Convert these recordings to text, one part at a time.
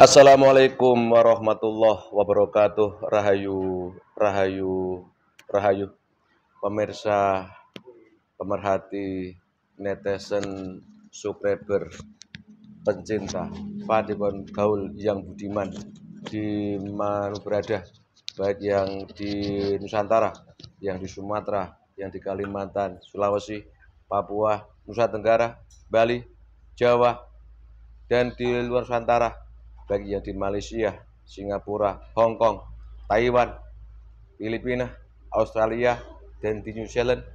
Assalamualaikum warahmatullahi wabarakatuh. Rahayu, rahayu, rahayu. Pemirsa, pemerhati, netizen, subscriber, pencinta, Fadibon Gaul yang budiman di mana berada, baik yang di Nusantara, yang di Sumatera, yang di Kalimantan, Sulawesi, Papua, Nusa Tenggara, Bali, Jawa, dan di luar Nusantara bagi yang di Malaysia, Singapura, Hong Kong, Taiwan, Filipina, Australia, dan di New Zealand.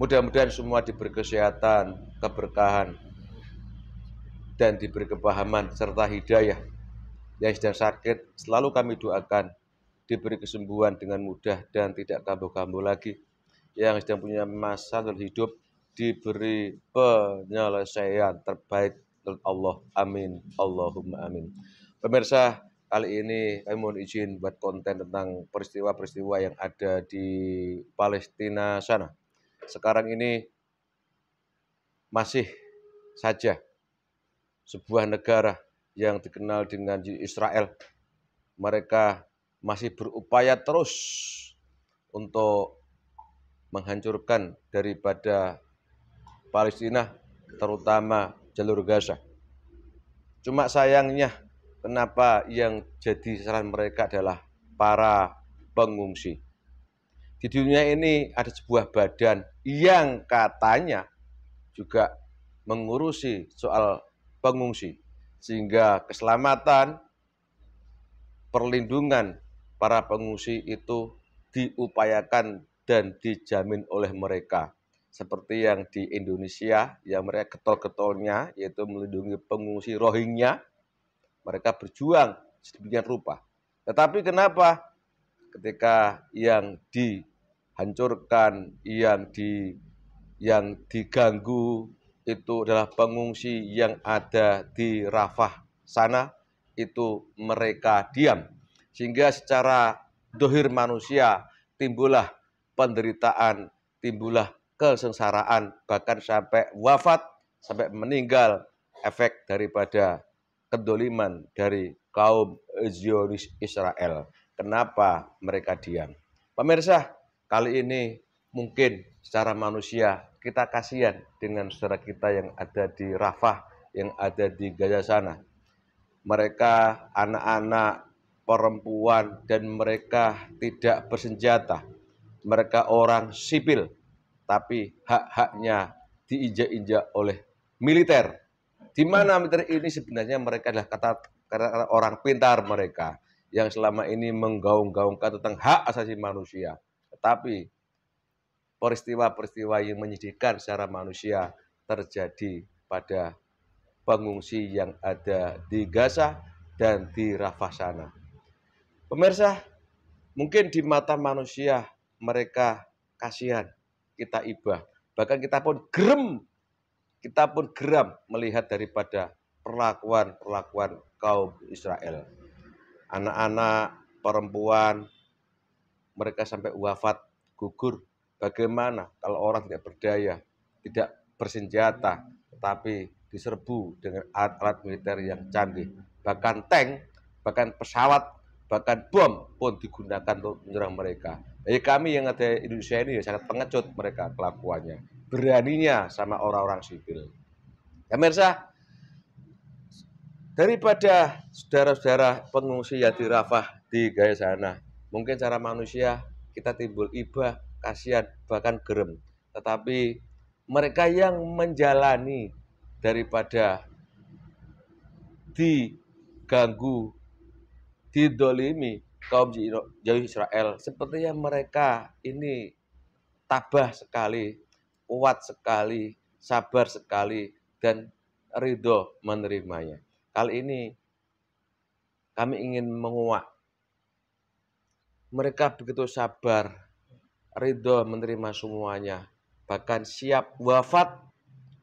Mudah-mudahan semua diberi kesehatan, keberkahan, dan diberi kepahaman serta hidayah. Yang sedang sakit selalu kami doakan diberi kesembuhan dengan mudah dan tidak kambuh-kambuh lagi. Yang sedang punya masalah hidup diberi penyelesaian terbaik dari Allah. Amin. Allahumma amin. Pemirsa, kali ini kami mohon izin buat konten tentang peristiwa-peristiwa yang ada di Palestina sana. Sekarang ini masih saja sebuah negara yang dikenal dengan Israel. Mereka masih berupaya terus untuk menghancurkan daripada Palestina, terutama jalur Gaza. Cuma sayangnya Kenapa yang jadi sasaran mereka adalah para pengungsi? Di dunia ini ada sebuah badan yang katanya juga mengurusi soal pengungsi, sehingga keselamatan, perlindungan para pengungsi itu diupayakan dan dijamin oleh mereka seperti yang di Indonesia yang mereka ketol-ketolnya yaitu melindungi pengungsi Rohingya mereka berjuang sedemikian rupa. Tetapi kenapa ketika yang dihancurkan, yang di yang diganggu itu adalah pengungsi yang ada di Rafah sana itu mereka diam sehingga secara dohir manusia timbullah penderitaan, timbullah kesengsaraan bahkan sampai wafat, sampai meninggal efek daripada kedoliman dari kaum Zionis Israel. Kenapa mereka diam? Pemirsa, kali ini mungkin secara manusia kita kasihan dengan saudara kita yang ada di Rafah, yang ada di Gaza sana. Mereka anak-anak, perempuan, dan mereka tidak bersenjata. Mereka orang sipil, tapi hak-haknya diinjak-injak oleh militer di mana menteri ini sebenarnya mereka adalah kata, kata orang pintar mereka yang selama ini menggaung-gaungkan tentang hak asasi manusia. Tetapi peristiwa-peristiwa yang menyedihkan secara manusia terjadi pada pengungsi yang ada di Gaza dan di Rafah sana. Pemirsa, mungkin di mata manusia mereka kasihan, kita ibah. Bahkan kita pun gerem kita pun geram melihat daripada perlakuan-perlakuan kaum Israel. Anak-anak, perempuan, mereka sampai wafat, gugur. Bagaimana kalau orang tidak berdaya, tidak bersenjata, tapi diserbu dengan alat-alat militer yang canggih. Bahkan tank, bahkan pesawat bahkan bom pun digunakan untuk menyerang mereka. Jadi kami yang ada di Indonesia ini ya sangat pengecut mereka kelakuannya, beraninya sama orang-orang sipil. Ya Mirsa, daripada saudara-saudara pengungsi yang di Rafah di Gaya sana, mungkin cara manusia kita timbul iba, kasihan, bahkan gerem. Tetapi mereka yang menjalani daripada diganggu didolimi kaum jauh Israel. Sepertinya mereka ini tabah sekali, kuat sekali, sabar sekali, dan ridho menerimanya. Kali ini kami ingin menguak. Mereka begitu sabar, ridho menerima semuanya, bahkan siap wafat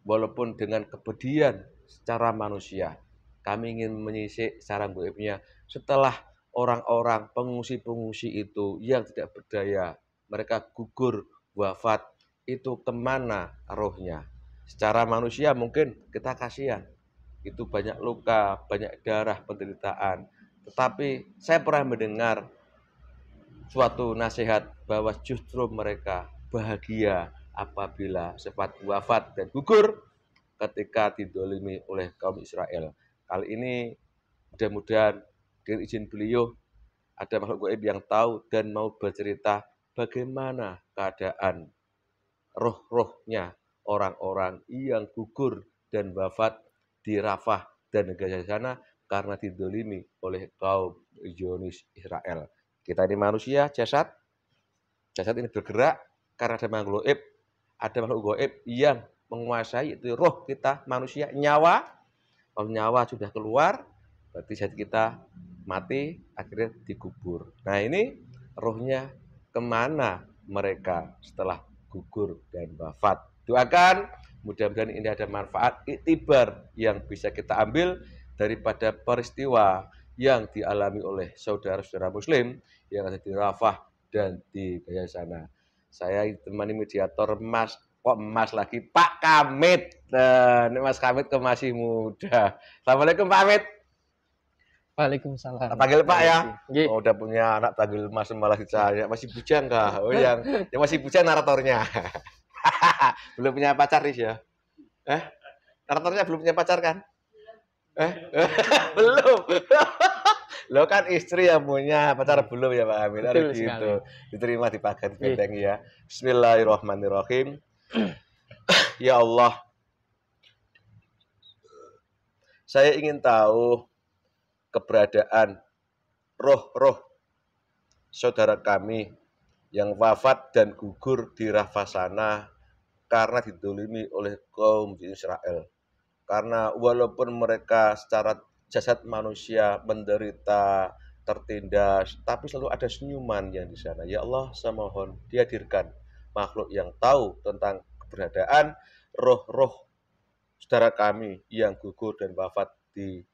walaupun dengan kepedian secara manusia. Kami ingin menyisik sarang goibnya setelah orang-orang pengungsi-pengungsi itu yang tidak berdaya, mereka gugur, wafat, itu kemana rohnya? Secara manusia mungkin kita kasihan, itu banyak luka, banyak darah, penderitaan. Tetapi saya pernah mendengar suatu nasihat bahwa justru mereka bahagia apabila sempat wafat dan gugur ketika didolimi oleh kaum Israel. Kali ini mudah-mudahan dengan izin beliau ada makhluk gaib yang tahu dan mau bercerita bagaimana keadaan roh-rohnya orang-orang yang gugur dan wafat di Rafah dan negara sana karena didolimi oleh kaum Zionis Israel. Kita ini manusia, jasad. Jasad ini bergerak karena ada makhluk gaib, ada makhluk gaib yang menguasai itu roh kita manusia nyawa. Kalau nyawa sudah keluar, berarti jasad kita mati akhirnya dikubur. Nah ini rohnya kemana mereka setelah gugur dan wafat. Doakan mudah-mudahan ini ada manfaat itibar yang bisa kita ambil daripada peristiwa yang dialami oleh saudara-saudara muslim yang ada di Rafah dan di Gaya sana. Saya temani mediator Mas kok Mas lagi Pak Kamit. Nah, eh, ini Mas Kamit ke masih muda. Assalamualaikum Pak Kamit. Waalaikumsalam. Panggil Pak ya. Iya. Oh, udah punya anak panggil Mas malah ditanya masih bujang kah? Oh, yang yang masih bujang naratornya. belum punya pacar sih ya. Eh? Naratornya belum punya pacar kan? Eh? belum. Lo kan istri yang punya pacar belum ya Pak Amin. Harus gitu. Diterima di paket iya. benteng ya. Bismillahirrahmanirrahim. ya Allah. Saya ingin tahu keberadaan roh-roh saudara kami yang wafat dan gugur di Rafasana karena didolimi oleh kaum di Israel. Karena walaupun mereka secara jasad manusia menderita, tertindas, tapi selalu ada senyuman yang di sana. Ya Allah, saya mohon dihadirkan makhluk yang tahu tentang keberadaan roh-roh saudara kami yang gugur dan wafat di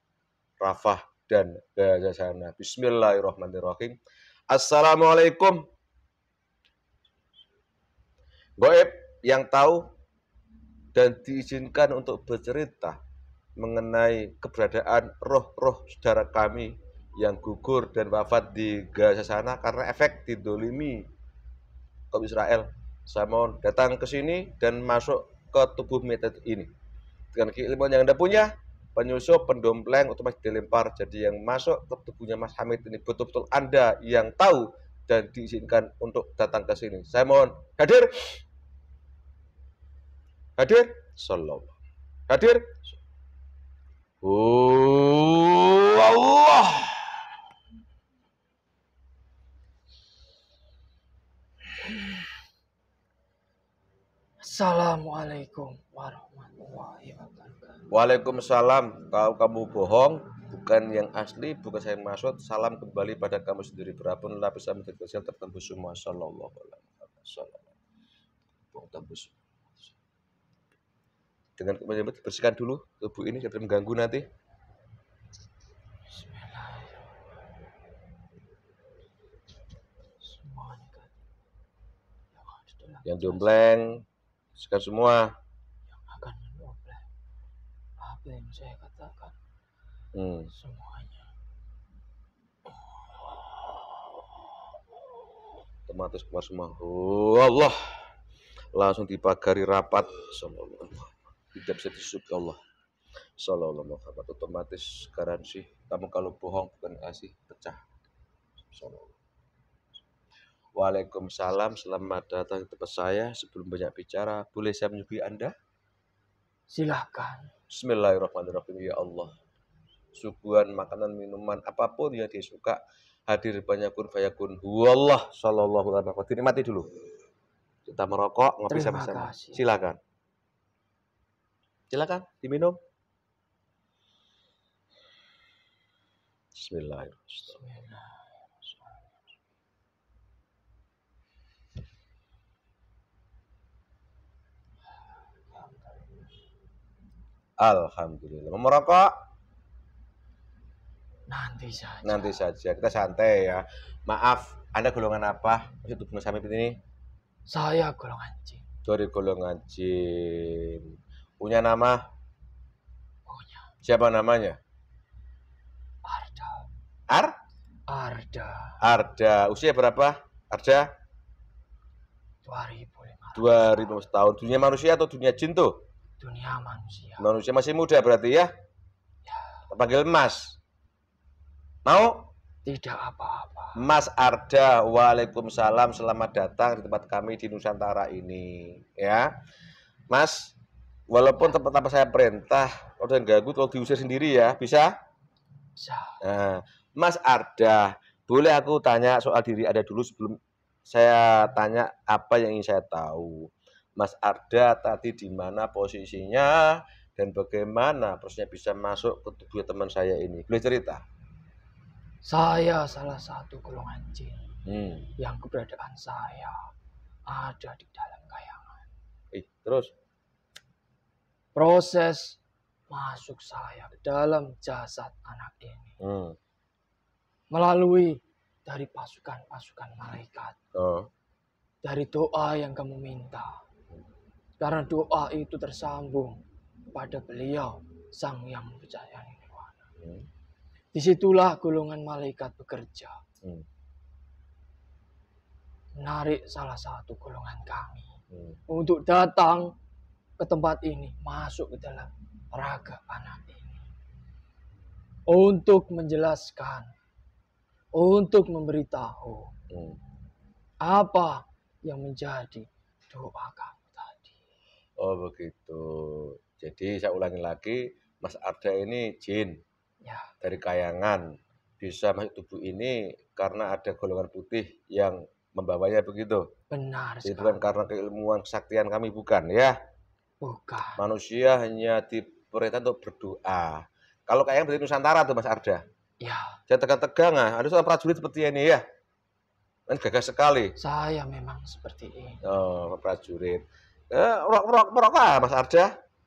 Rafah dan Gaza sana. Bismillahirrahmanirrahim. Assalamualaikum. Goib yang tahu dan diizinkan untuk bercerita mengenai keberadaan roh-roh saudara kami yang gugur dan wafat di Gaza sana karena efek didolimi kaum Israel. Saya mohon datang ke sini dan masuk ke tubuh metode ini. Dengan keilmuan yang Anda punya, penyusup, pendompleng otomatis dilempar. Jadi yang masuk ke tubuhnya Mas Hamid ini betul-betul Anda yang tahu dan diizinkan untuk datang ke sini. Saya mohon hadir. Hadir. Salam. Hadir. Oh, Allah. Assalamualaikum warahmatullahi wabarakatuh. Waalaikumsalam. Kalau kamu bohong, bukan yang asli, bukan saya maksud. Salam kembali pada kamu sendiri. Berapun lapisan amin kecil tertembus semua. Sallallahu alaihi wasallam. Dengan menyebut bersihkan dulu tubuh ini jangan mengganggu nanti. Ya yang dombleng, bersihkan semua yang saya katakan hmm. semuanya otomatis keluar semua oh Allah langsung dipagari rapat Sallallahu tidak bisa disukai Allah Sallallahu alaihi otomatis garansi kamu kalau bohong bukan kasih pecah Sallallahu Waalaikumsalam, selamat datang di tempat saya. Sebelum banyak bicara, boleh saya menyukai Anda? Silahkan. Bismillahirrahmanirrahim ya Allah suguhan makanan minuman apapun yang dia suka hadir banyak kun Wallah, huwallah sallallahu alaihi wasallam dinikmati dulu kita merokok ngopi sama-sama silakan silakan diminum Bismillahirrahmanirrahim Alhamdulillah. Mau merokok? Nanti saja. Nanti saja. Kita santai ya. Maaf, Anda golongan apa? Itu tubuh sampai ini? Saya golongan C. Dari golongan C. Punya nama? Punya. Siapa namanya? Arda. Ar? Arda. Arda. Usia berapa? Arda? 2000. 2000 tahun. Dunia manusia atau dunia jin tuh? dunia manusia. Manusia masih muda berarti ya? Ya. Panggil Mas. Mau? Tidak apa-apa. Mas Arda, waalaikumsalam. Selamat datang di tempat kami di Nusantara ini. Ya, Mas. Walaupun tempat-tempat saya perintah, kalau udah ganggu, kalau diusir sendiri ya, bisa? Bisa. Nah, Mas Arda, boleh aku tanya soal diri ada dulu sebelum saya tanya apa yang ingin saya tahu. Mas Arda tadi di mana posisinya dan bagaimana prosesnya bisa masuk ke tubuh teman saya ini. Boleh cerita? Saya salah satu golongan jin hmm. yang keberadaan saya ada di dalam kayangan. Eh, terus? Proses masuk saya ke dalam jasad anak ini hmm. melalui dari pasukan-pasukan malaikat, oh. dari doa yang kamu minta, karena doa itu tersambung pada beliau, sang yang percaya ini Hmm. Disitulah golongan malaikat bekerja. Hmm. Menarik salah satu golongan kami. Hmm. Untuk datang ke tempat ini, masuk ke dalam raga anak ini. Untuk menjelaskan, untuk memberitahu. Hmm. Apa yang menjadi doa kami. Oh begitu. Jadi saya ulangi lagi, Mas Arda ini jin ya. dari kayangan bisa masuk tubuh ini karena ada golongan putih yang membawanya begitu. Benar. Itu kan karena keilmuan kesaktian kami bukan ya? Bukan. Manusia hanya diperintah untuk berdoa. Kalau kayak yang berarti Nusantara tuh Mas Arda. Ya. Jangan tegang-tegang ah. Ada seorang prajurit seperti ini ya. Kan gagah sekali. Saya memang seperti ini. Oh, prajurit eh, merokok merok, lah Mas Arja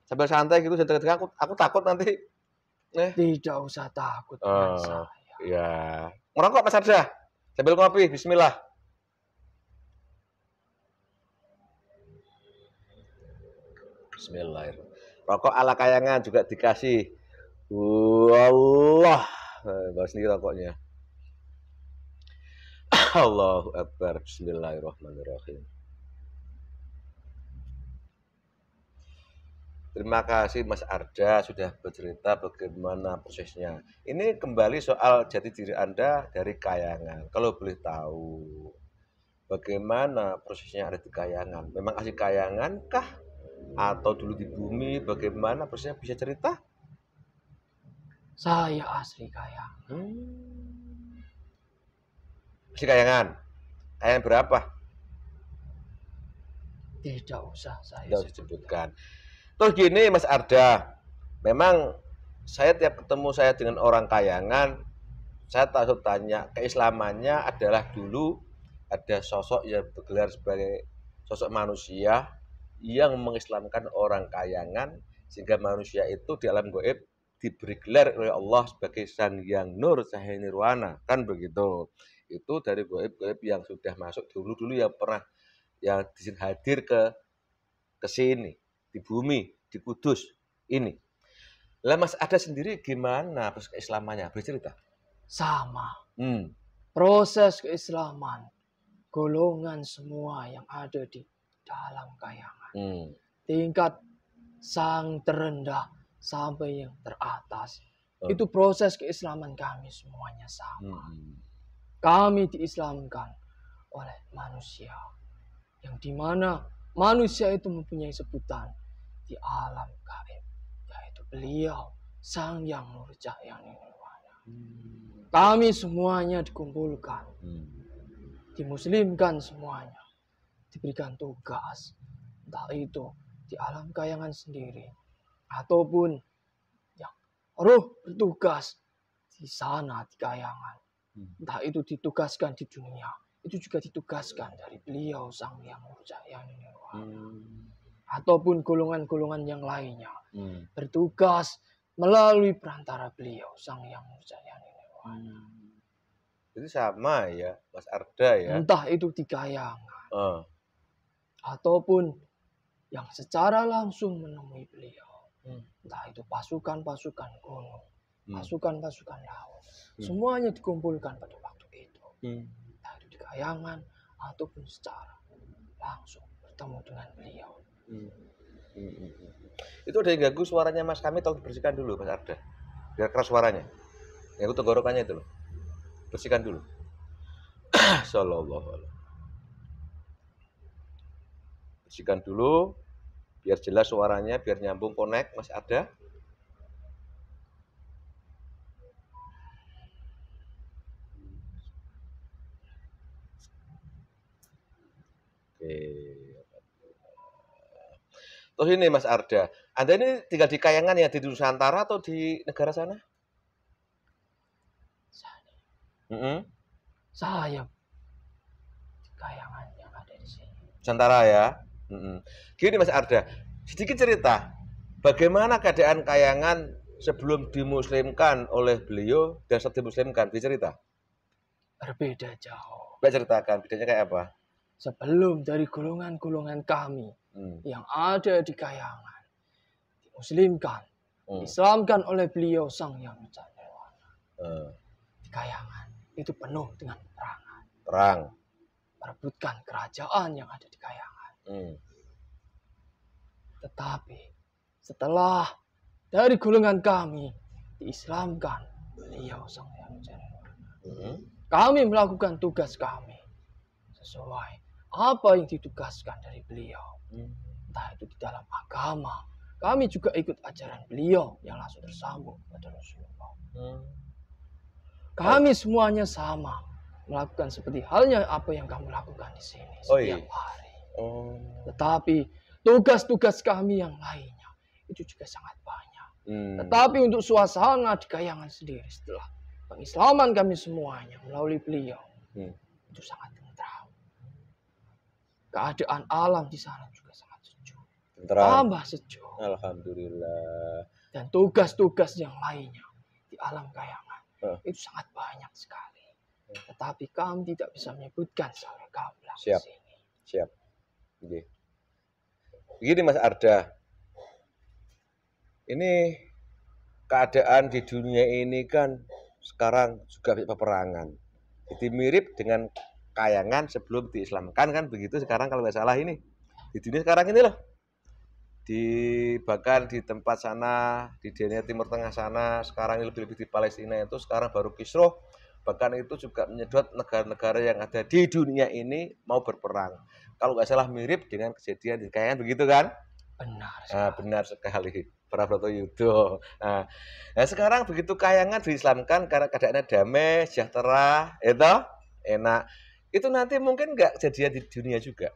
sambil santai gitu saya aku aku takut nanti eh. tidak usah takut oh, saya. ya merokok Mas Arja sambil kopi Bismillah Bismillahirrahmanirrahim rokok ala kayangan juga dikasih Allah eh, bawa sendiri rokoknya Allahu Akbar Bismillahirrahmanirrahim Terima kasih Mas Arda sudah bercerita bagaimana prosesnya. Ini kembali soal jati diri Anda dari kayangan. Kalau boleh tahu, bagaimana prosesnya ada di kayangan? Memang asli kayangan kah? Atau dulu di bumi, bagaimana prosesnya bisa cerita? Saya asli kayangan. Hmm. Asli kayangan? Kayangan berapa? Tidak usah saya Tidak sebutkan. sebutkan. Terus gini Mas Arda, memang saya tiap ketemu saya dengan orang Kayangan, saya tahu tanya keislamannya adalah dulu ada sosok yang bergelar sebagai sosok manusia yang mengislamkan orang Kayangan sehingga manusia itu di alam goib diberi gelar oleh Allah sebagai Sang Yang Nur, sahih Nirwana, kan begitu. Itu dari goib-goib yang sudah masuk dulu-dulu yang pernah yang hadir ke ke sini di bumi, di Kudus ini. Lah Mas ada sendiri gimana proses keislamannya? Boleh cerita? Sama. Hmm. Proses keislaman golongan semua yang ada di dalam kayangan. Hmm. Tingkat sang terendah sampai yang teratas. Hmm. Itu proses keislaman kami semuanya sama. Hmm. hmm. Kami diislamkan oleh manusia yang dimana manusia itu mempunyai sebutan di alam gaib, yaitu beliau, Sang Yang Nur yang Nirwana. Hmm. Kami semuanya dikumpulkan, hmm. dimuslimkan semuanya, diberikan tugas, entah itu di alam kayangan sendiri, ataupun yang roh bertugas di sana di kayangan. Hmm. Entah itu ditugaskan di dunia itu juga ditugaskan dari beliau sang yang Yang hmm. ataupun golongan-golongan yang lainnya hmm. bertugas melalui perantara beliau sang yang Yang hmm. itu sama ya Mas Arda ya entah itu dikayangan uh. ataupun yang secara langsung menemui beliau hmm. entah itu pasukan-pasukan gunung hmm. pasukan-pasukan laut hmm. semuanya dikumpulkan pada waktu itu hmm bayangan ataupun secara langsung bertemu dengan beliau. Hmm. Hmm, hmm, hmm, hmm. Itu ada yang ganggu suaranya Mas kami tolong bersihkan dulu Mas Arda. Biar keras suaranya. Yang tenggorokannya itu loh. Bersihkan dulu. Sallallahu alaihi Bersihkan dulu biar jelas suaranya, biar nyambung connect mas ada. Terus ini Mas Arda, Anda ini tinggal di Kayangan ya di Nusantara atau di negara sana? Sana. Mm -hmm. Saya di Kayangan yang ada di sini. Nusantara ya. Mm -hmm. Gini Mas Arda, sedikit cerita bagaimana keadaan Kayangan sebelum dimuslimkan oleh beliau dan setelah dimuslimkan, cerita? Berbeda jauh. Bisa ceritakan, bedanya kayak apa? sebelum dari golongan-golongan kami hmm. yang ada di kayangan dimuslimkan, hmm. Islamkan oleh beliau sang yang mencerewala. Hmm. Di kayangan itu penuh dengan perangan. Perang. Merebutkan kerajaan yang ada di kayangan. Hmm. Tetapi setelah dari golongan kami diislamkan beliau sang yang mencerewala. Hmm. Kami melakukan tugas kami sesuai apa yang ditugaskan dari beliau. Entah itu di dalam agama, kami juga ikut ajaran beliau yang langsung tersambung pada Rasulullah. Kami semuanya sama melakukan seperti halnya apa yang kamu lakukan di sini setiap hari. Oh. Tetapi tugas-tugas kami yang lainnya itu juga sangat banyak. Hmm. Tetapi untuk suasana di Kayangan sendiri setelah pengislaman kami semuanya melalui beliau hmm. itu sangat keadaan alam di sana juga sangat sejuk. Terang. Tambah sejuk. Alhamdulillah. Dan tugas-tugas yang lainnya di alam kayangan uh. itu sangat banyak sekali. Uh. Tetapi kami tidak bisa menyebutkan secara gamblang Siap. Sini. Siap. Gini. Begini Mas Arda. Ini keadaan di dunia ini kan sekarang juga peperangan. Jadi mirip dengan kayangan sebelum diislamkan kan begitu sekarang kalau nggak salah ini di dunia sekarang ini loh di bahkan di tempat sana di dunia timur tengah sana sekarang lebih lebih di Palestina itu sekarang baru kisro bahkan itu juga menyedot negara-negara yang ada di dunia ini mau berperang kalau nggak salah mirip dengan kejadian di kayangan begitu kan benar ah, sekali. Nah, benar sekali Prabowo Yudo nah, nah sekarang begitu kayangan diislamkan karena keadaannya damai sejahtera itu ya enak itu nanti mungkin nggak jadi di dunia juga.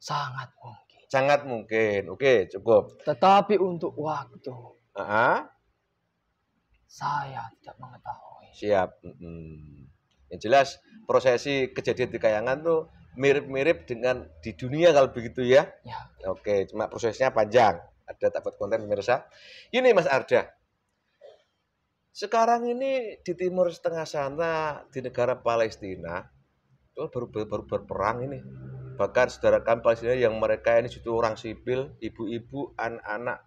Sangat mungkin. Sangat mungkin. Oke, cukup. Tetapi untuk waktu. Uh Saya tidak mengetahui. Siap. -hmm. Yang jelas prosesi kejadian di Kayangan tuh mirip-mirip dengan di dunia kalau begitu ya. ya. Oke, cuma prosesnya panjang. Ada takut konten pemirsa. Ini Mas Arda, sekarang ini di timur setengah sana di negara Palestina itu baru, baru, baru berperang ini. Bahkan saudara kami Palestina yang mereka ini justru orang sipil, ibu-ibu, anak-anak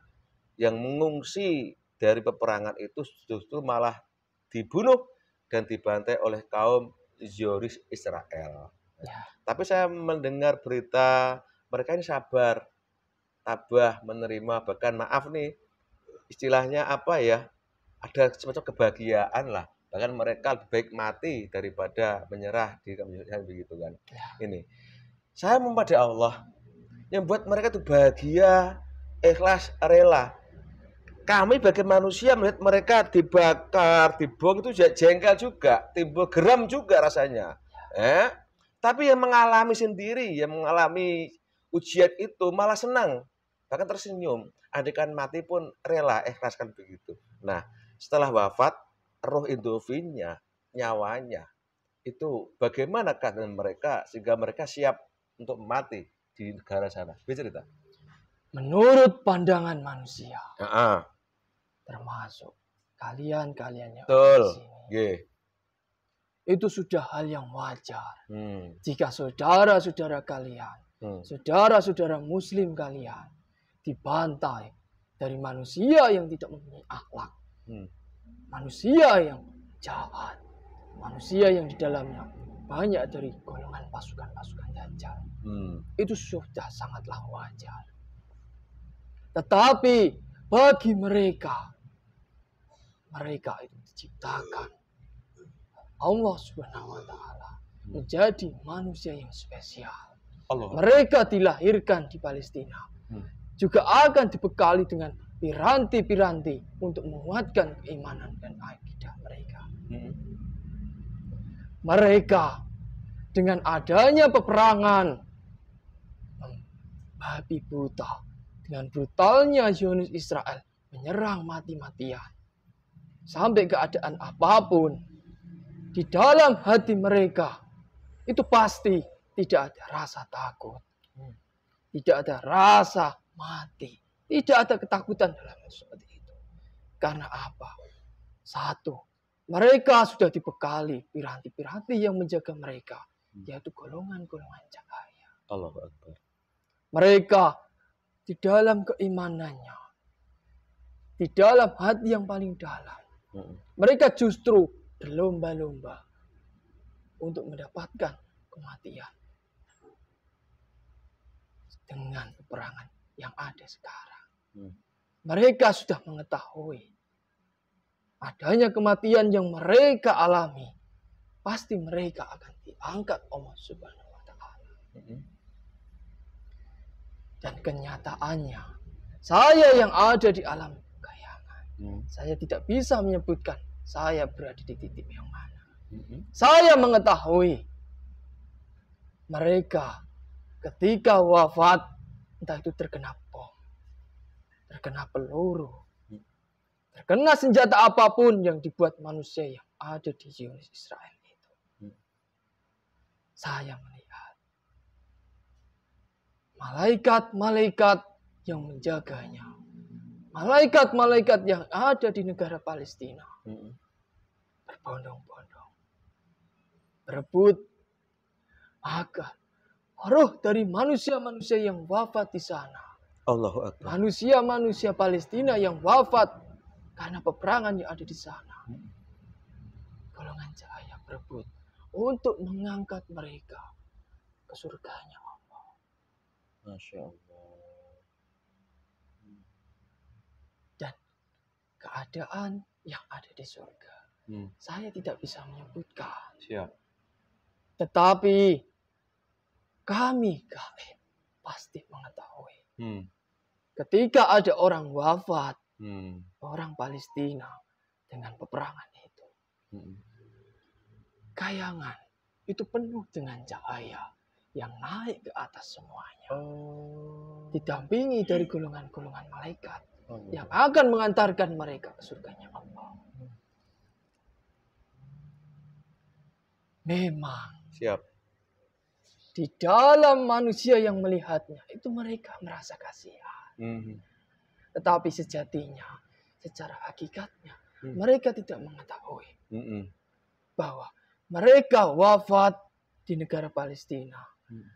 yang mengungsi dari peperangan itu justru malah dibunuh dan dibantai oleh kaum Zionis Israel. Ya. Tapi saya mendengar berita mereka ini sabar, tabah menerima bahkan maaf nih istilahnya apa ya ada semacam kebahagiaan lah bahkan mereka lebih baik mati daripada menyerah di kemudian begitu kan ya. ini saya pada Allah yang buat mereka itu bahagia ikhlas rela kami bagi manusia melihat mereka dibakar dibuang itu jengkel juga timbul geram juga rasanya ya. eh tapi yang mengalami sendiri yang mengalami ujian itu malah senang bahkan tersenyum adegan mati pun rela ikhlaskan begitu nah setelah wafat roh indovinya nyawanya itu bagaimana keadaan mereka sehingga mereka siap untuk mati di negara sana. Bisa cerita? Menurut pandangan manusia. Uh -uh. Termasuk kalian-kalian yang Betul. di sini. Yeah. Itu sudah hal yang wajar. Hmm. Jika saudara-saudara kalian, hmm. saudara-saudara muslim kalian dibantai dari manusia yang tidak mempunyai akhlak hmm. manusia yang jahat, manusia yang di dalamnya banyak dari golongan pasukan-pasukan dajjal. Hmm. Itu sudah sangatlah wajar. Tetapi bagi mereka, mereka itu diciptakan Allah Subhanahu wa taala hmm. menjadi manusia yang spesial. Allah. Mereka dilahirkan di Palestina. Hmm. Juga akan dibekali dengan piranti-piranti untuk menguatkan keimanan dan akidah mereka. Hmm. Mereka dengan adanya peperangan babi buta dengan brutalnya Zionis Israel menyerang mati-matian sampai keadaan apapun di dalam hati mereka itu pasti tidak ada rasa takut, hmm. tidak ada rasa mati tidak ada ketakutan dalam seperti itu. Karena apa? Satu, mereka sudah dibekali piranti-piranti yang menjaga mereka, hmm. yaitu golongan-golongan cahaya. Allah Akbar. Mereka di dalam keimanannya, di dalam hati yang paling dalam, hmm. mereka justru berlomba-lomba untuk mendapatkan kematian dengan peperangan yang ada sekarang. Mereka sudah mengetahui adanya kematian yang mereka alami. Pasti mereka akan diangkat Allah Subhanahu wa taala. Dan kenyataannya, saya yang ada di alam kayangan, mm. saya tidak bisa menyebutkan saya berada di titik yang mana. Saya mengetahui mereka ketika wafat entah itu terkena terkena peluru, terkena senjata apapun yang dibuat manusia yang ada di Yunus Israel itu. Saya melihat malaikat-malaikat yang menjaganya, malaikat-malaikat yang ada di negara Palestina berbondong-bondong, berebut agar roh dari manusia-manusia yang wafat di sana Allahu Akbar. Manusia-manusia Palestina yang wafat karena peperangan yang ada di sana. Golongan cahaya berebut untuk mengangkat mereka ke surganya Allah. Masya Allah. Dan keadaan yang ada di surga. Hmm. Saya tidak bisa menyebutkan. Siap. Tetapi kami kalian pasti mengetahui. Hmm. Ketika ada orang wafat, hmm. orang Palestina dengan peperangan itu, hmm. kayangan itu penuh dengan cahaya yang naik ke atas semuanya, oh. didampingi dari golongan-golongan malaikat oh. Iya. yang akan mengantarkan mereka ke surganya Allah. Hmm. Memang. Siap di dalam manusia yang melihatnya itu mereka merasa kasihan. Mm-hmm. Tetapi sejatinya, secara hakikatnya mm-hmm. mereka tidak mengetahui mm-hmm. bahwa mereka wafat di negara Palestina. Mm-hmm.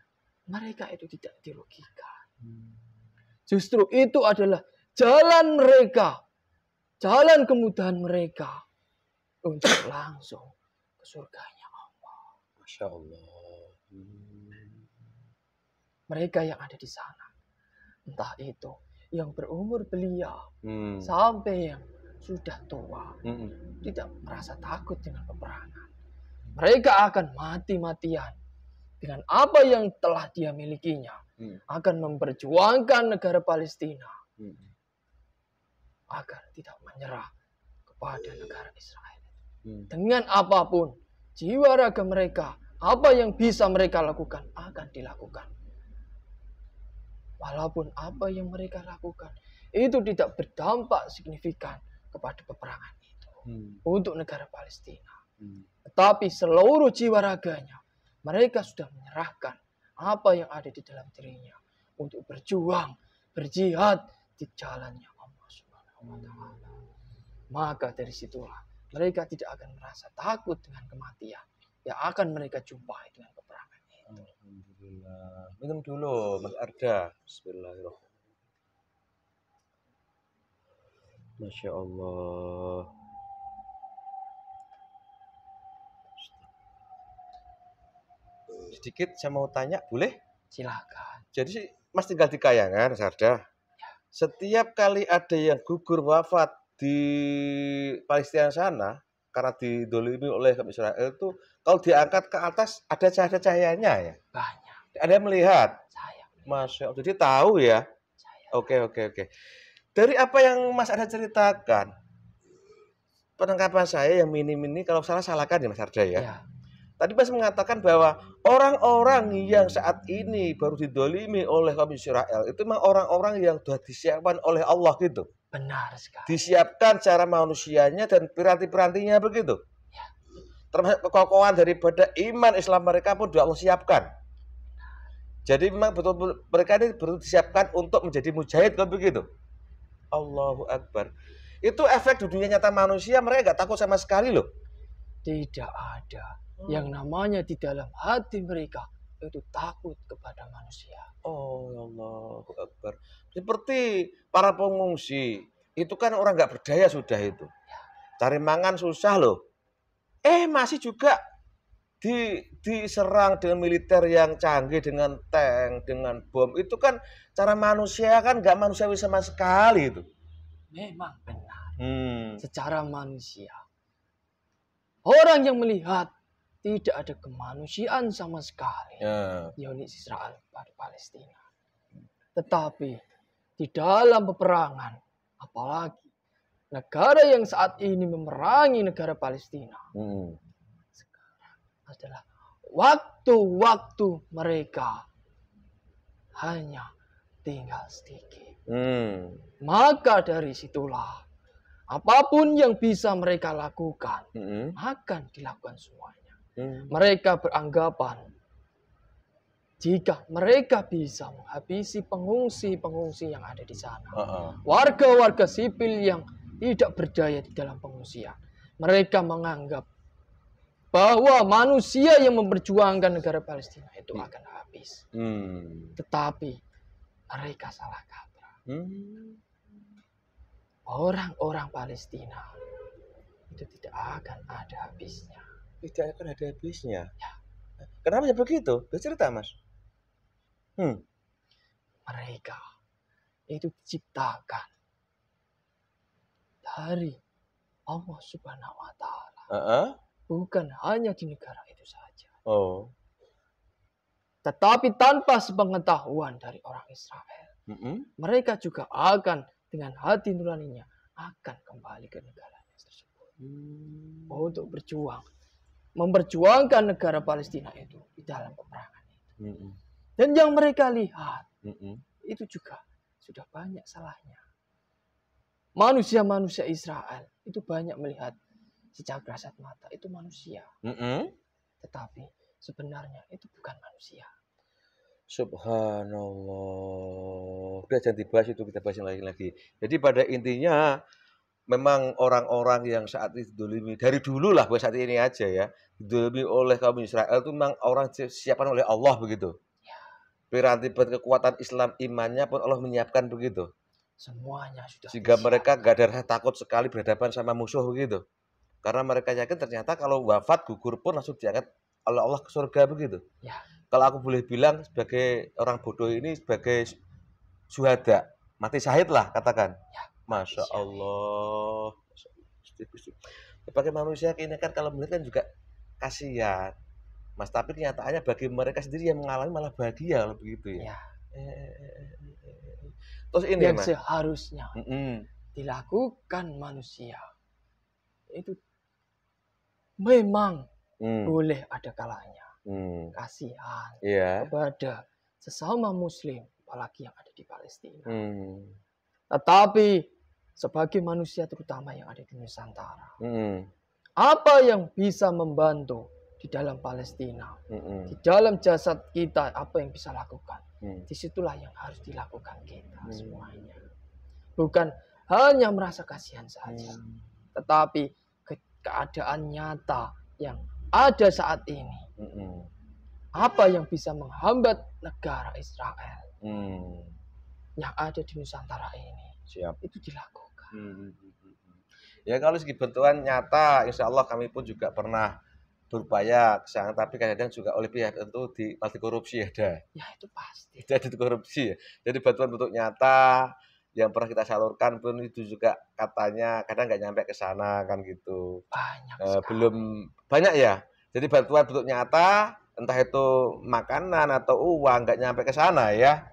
Mereka itu tidak dirugikan. Mm-hmm. Justru itu adalah jalan mereka, jalan kemudahan mereka untuk langsung ke surganya Allah. Masya Allah mereka yang ada di sana. Entah itu yang berumur belia hmm. sampai yang sudah tua, hmm. tidak merasa takut dengan peperangan. Mereka akan mati-matian dengan apa yang telah dia milikinya, hmm. akan memperjuangkan negara Palestina hmm. agar tidak menyerah kepada negara Israel. Hmm. Dengan apapun jiwa raga mereka, apa yang bisa mereka lakukan akan dilakukan walaupun apa yang mereka lakukan itu tidak berdampak signifikan kepada peperangan itu hmm. untuk negara Palestina. Hmm. Tetapi seluruh jiwa raganya mereka sudah menyerahkan apa yang ada di dalam dirinya untuk berjuang, berjihad di jalannya Allah Subhanahu wa taala. Maka dari situlah mereka tidak akan merasa takut dengan kematian yang akan mereka jumpai dengan kematian. Alhamdulillah. Minum dulu, Mas Arda. Bismillahirrahmanirrahim. Masya Allah. Sedikit saya mau tanya, boleh? Silakan. Jadi Mas tinggal di Kayangan, Arda. Ya. Setiap kali ada yang gugur wafat di Palestina sana, karena didolimi oleh Israel itu, kalau diangkat ke atas ada cahaya-cahayanya ya? Banyak. Anda melihat? Saya. Masya Allah. Jadi tahu ya? Oke, oke, oke. Dari apa yang Mas Arda ceritakan, penangkapan saya yang mini mini, kalau salah salahkan ya Mas Arda ya. ya. Tadi Mas mengatakan bahwa orang-orang yang saat ini baru didolimi oleh kaum Israel itu memang orang-orang yang sudah disiapkan oleh Allah gitu. Benar sekali. Disiapkan cara manusianya dan piranti-pirantinya begitu. Ya. Termasuk kekokohan daripada iman Islam mereka pun sudah Allah siapkan. Jadi memang betul mereka ini perlu disiapkan untuk menjadi mujahid kan begitu. Allahu Akbar. Itu efek di dunia nyata manusia mereka nggak takut sama sekali loh. Tidak ada hmm. yang namanya di dalam hati mereka itu takut kepada manusia. Oh ya Allahu Akbar. Seperti para pengungsi itu kan orang nggak berdaya sudah itu. Ya. Cari mangan susah loh. Eh masih juga di diserang dengan militer yang canggih dengan tank dengan bom itu kan cara manusia kan nggak manusiawi sama sekali itu memang benar hmm. secara manusia orang yang melihat tidak ada kemanusiaan sama sekali yeah. Yonis Israel pada Palestina tetapi di dalam peperangan apalagi negara yang saat ini memerangi negara Palestina hmm adalah waktu-waktu mereka hanya tinggal sedikit. Hmm. Maka dari situlah apapun yang bisa mereka lakukan hmm. akan dilakukan semuanya. Hmm. Mereka beranggapan jika mereka bisa menghabisi pengungsi-pengungsi yang ada di sana, warga-warga uh -uh. sipil yang tidak berdaya di dalam pengungsian, mereka menganggap bahwa manusia yang memperjuangkan negara Palestina itu hmm. akan habis. Hmm. Tetapi mereka salah kaprah. Hmm. Orang-orang Palestina itu tidak akan ada habisnya. Tidak akan ada habisnya. Ya. Kenapa ya begitu? Bercerita, Mas. Hmm. Mereka itu diciptakan dari Allah Subhanahu wa taala. Uh -uh bukan hanya di negara itu saja. Oh. Tetapi tanpa sepengetahuan dari orang Israel, mm -hmm. mereka juga akan dengan hati nuraninya akan kembali ke negaranya tersebut hmm. untuk berjuang, memperjuangkan negara Palestina itu di dalam peperangan itu. Mm -hmm. Dan yang mereka lihat mm -hmm. itu juga sudah banyak salahnya. Manusia-manusia Israel itu banyak melihat secara kasat mata itu manusia. Mm -hmm. Tetapi sebenarnya itu bukan manusia. Subhanallah. Udah jangan dibahas itu kita bahas yang lain lagi. Jadi pada intinya memang orang-orang yang saat itu dolimi dari dulu lah buat saat ini aja ya dulu oleh kaum Israel itu memang orang siapkan oleh Allah begitu. Ya. Piranti kekuatan Islam imannya pun Allah menyiapkan begitu. Semuanya sudah. Sehingga mereka gak ada rasa takut sekali berhadapan sama musuh begitu. Karena mereka yakin ternyata kalau wafat gugur pun langsung diangkat oleh Allah ke surga begitu. Ya. Kalau aku boleh bilang sebagai orang bodoh ini sebagai suhada, mati syahid lah katakan. Ya. Masya Allah. Sebagai ya, manusia ini kan kalau melihat kan juga kasihan. Mas, tapi kenyataannya bagi mereka sendiri yang mengalami malah bahagia begitu ya. ya. Eh, eh, eh, Terus ini yang mas. seharusnya mm -mm. dilakukan manusia itu memang hmm. boleh ada kalanya hmm. kasihan yeah. kepada sesama muslim apalagi yang ada di Palestina. Hmm. Tetapi sebagai manusia terutama yang ada di Nusantara, hmm. apa yang bisa membantu di dalam Palestina, hmm. di dalam jasad kita, apa yang bisa lakukan? Hmm. Disitulah yang harus dilakukan kita hmm. semuanya. Bukan hanya merasa kasihan saja, hmm. tetapi keadaan nyata yang ada saat ini. mm hmm Apa yang bisa menghambat negara Israel mm. yang ada di Nusantara ini? Siap. Itu dilakukan. Mm-hmm. Ya kalau segi bentuan nyata, insya Allah kami pun juga pernah berupaya ke tapi kadang-kadang juga oleh pihak tentu di pasti korupsi ada. Ya itu pasti. Jadi korupsi. Ya. Jadi bantuan bentuk nyata, yang pernah kita salurkan pun itu juga katanya kadang nggak nyampe ke sana kan gitu. Banyak e, belum banyak ya. Jadi bantuan bentuk nyata entah itu makanan atau uang nggak nyampe ke sana ya.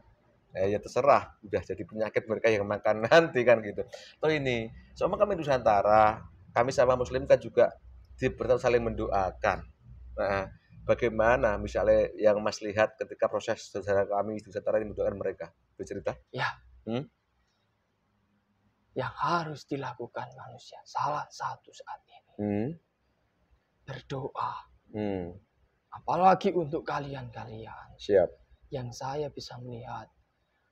Eh, ya terserah udah jadi penyakit mereka yang makan nanti kan gitu. Tuh ini, sama kami Nusantara, kami sama muslim kan juga diberitahu saling mendoakan. Nah, bagaimana misalnya yang Mas lihat ketika proses saudara kami di Nusantara ini mendoakan mereka? Bercerita? Ya. Hmm? yang harus dilakukan manusia salah satu saat ini hmm. berdoa hmm. apalagi untuk kalian-kalian siap yang saya bisa melihat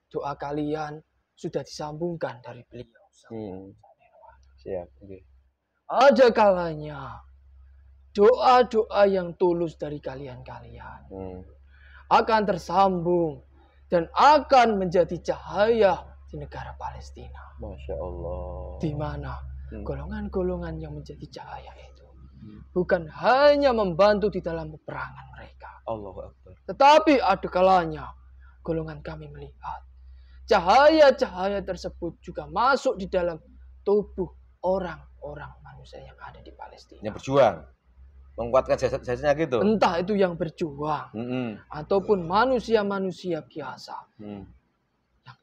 doa kalian sudah disambungkan dari beliau hmm. siap okay. ada kalanya doa-doa yang tulus dari kalian-kalian hmm. akan tersambung dan akan menjadi cahaya di negara Palestina. Masya Allah. Di mana hmm. golongan-golongan yang menjadi cahaya itu hmm. bukan hanya membantu di dalam peperangan mereka. Allah Akbar. Tetapi ada kalanya golongan kami melihat cahaya-cahaya tersebut juga masuk di dalam tubuh orang-orang manusia yang ada di Palestina. Yang berjuang, menguatkan jasad-jasadnya gitu. Entah itu yang berjuang mm -hmm. ataupun manusia-manusia biasa. Mm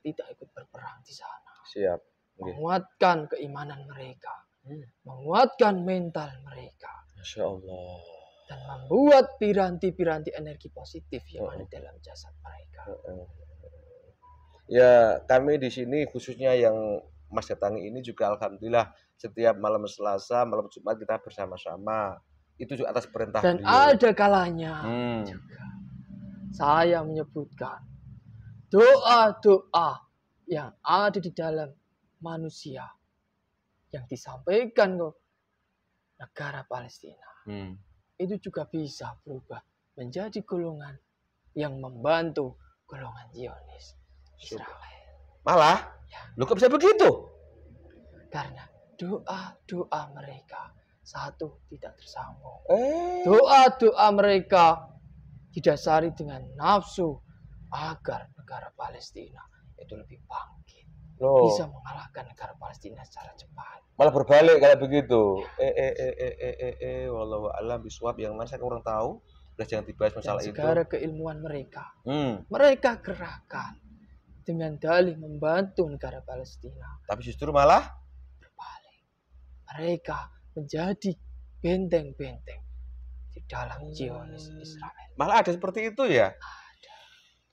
tidak ikut berperang di sana. Siap. Menguatkan keimanan mereka, hmm. menguatkan mental mereka. Masya Allah. Dan membuat piranti-piranti energi positif yang ada oh. dalam jasad mereka. Ya, kami di sini khususnya yang Mas datangi ini juga alhamdulillah setiap malam Selasa, malam Jumat kita bersama-sama. Itu juga atas perintah Dan beliau. ada kalanya hmm. juga saya menyebutkan doa-doa yang ada di dalam manusia yang disampaikan ke negara Palestina. Hmm. Itu juga bisa berubah menjadi golongan yang membantu golongan Zionis Israel. Malah, ya. lu kok bisa begitu? Karena doa-doa mereka satu tidak tersambung. Eh. doa Doa-doa mereka didasari dengan nafsu agar negara Palestina itu lebih bangkit. Loh. Bisa mengalahkan negara Palestina secara cepat. Malah berbalik kalau begitu. Ya. Eh eh eh eh eh eh eh, eh walau alam biswab yang mana saya kurang tahu. Udah jangan dibahas masalah itu. Negara keilmuan mereka. Hmm. Mereka gerakan dengan dalih membantu negara Palestina. Tapi justru malah berbalik. Mereka menjadi benteng-benteng di dalam hmm. Zionis Israel. Malah ada seperti itu ya? Ah.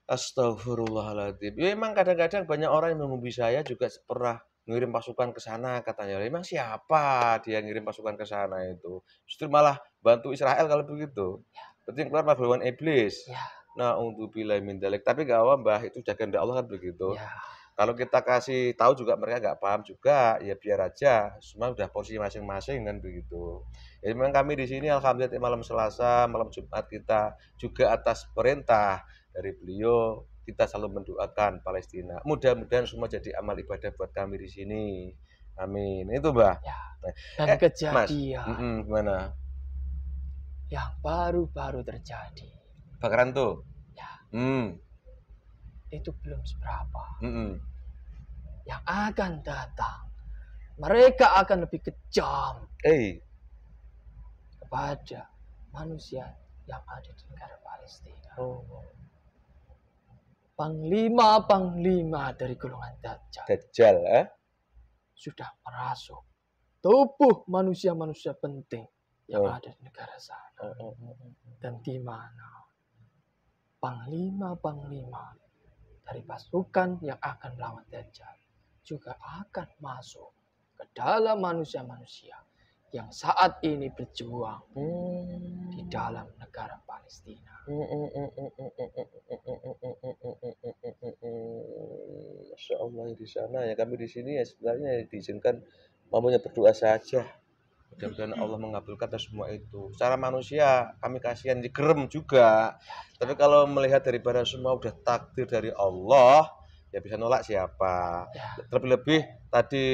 Astagfirullahaladzim. Ya, emang kadang-kadang banyak orang yang menghubungi saya juga pernah ngirim pasukan ke sana katanya. Memang siapa dia ngirim pasukan ke sana itu? Justru malah bantu Israel kalau begitu. Ya. Berarti yang keluar malah iblis. Ya. Nah, untuk bila mindalik. Tapi gak apa mbah, itu jaga Allah kan begitu. Ya. Kalau kita kasih tahu juga mereka nggak paham juga, ya biar aja. Semua sudah posisi masing-masing kan begitu. Ya memang kami di sini alhamdulillah malam Selasa, malam Jumat kita juga atas perintah dari beliau kita selalu mendoakan Palestina. Mudah-mudahan semua jadi amal ibadah buat kami di sini. Amin. Itu, Mbak. Ya. Nah, dan eh, kejadian. Mas, mm -mm, gimana? Yang baru-baru terjadi. Bakaran tuh. Ya. Hmm. Itu belum seberapa. Mm -mm yang akan datang. Mereka akan lebih kejam hey. kepada manusia yang ada di negara Palestina. Oh. Panglima-panglima dari golongan Dajjal. Dajjal, eh? Sudah merasuk tubuh manusia-manusia penting yang oh. ada di negara sana. Oh oh, oh, oh, oh. Dan di mana panglima-panglima dari pasukan yang akan melawan Dajjal juga akan masuk ke dalam manusia-manusia yang saat ini berjuang hmm. di dalam negara Palestina. Masya Allah di sana ya kami di sini ya sebenarnya diizinkan mamanya berdoa saja. Mudah-mudahan Allah mengabulkan semua itu. Secara manusia kami kasihan digerem juga. Tapi kalau melihat daripada semua udah takdir dari Allah, Ya bisa nolak siapa ya. terlebih-lebih tadi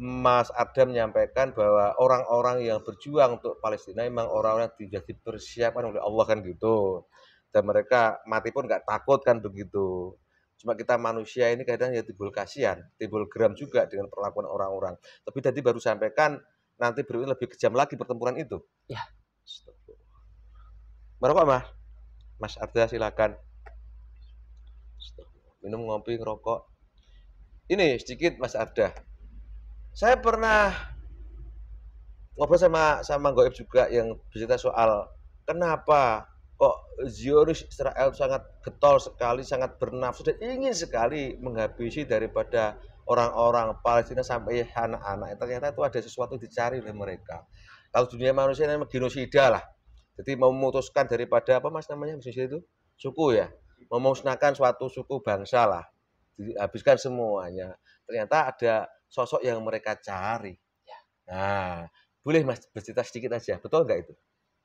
Mas Adam menyampaikan bahwa orang-orang yang berjuang untuk Palestina memang orang-orang yang sudah dipersiapkan oleh Allah kan gitu dan mereka mati pun nggak takut kan begitu cuma kita manusia ini kadang ya timbul kasihan timbul geram juga dengan perlakuan orang-orang tapi tadi baru sampaikan nanti berikutnya lebih kejam lagi pertempuran itu ya merokok mah Mas Arda silakan. Stop minum ngopi ngerokok ini sedikit Mas Arda saya pernah ngobrol sama sama Goib juga yang bercerita soal kenapa kok Zionis Israel sangat getol sekali, sangat bernafsu dan ingin sekali menghabisi daripada orang-orang Palestina sampai anak-anak. Ternyata itu ada sesuatu dicari oleh mereka. Kalau dunia manusia ini genosida lah. Jadi memutuskan daripada apa mas namanya misalnya itu? Suku ya memusnahkan suatu suku bangsa lah dihabiskan semuanya ternyata ada sosok yang mereka cari ya. nah boleh mas bercerita sedikit aja betul nggak itu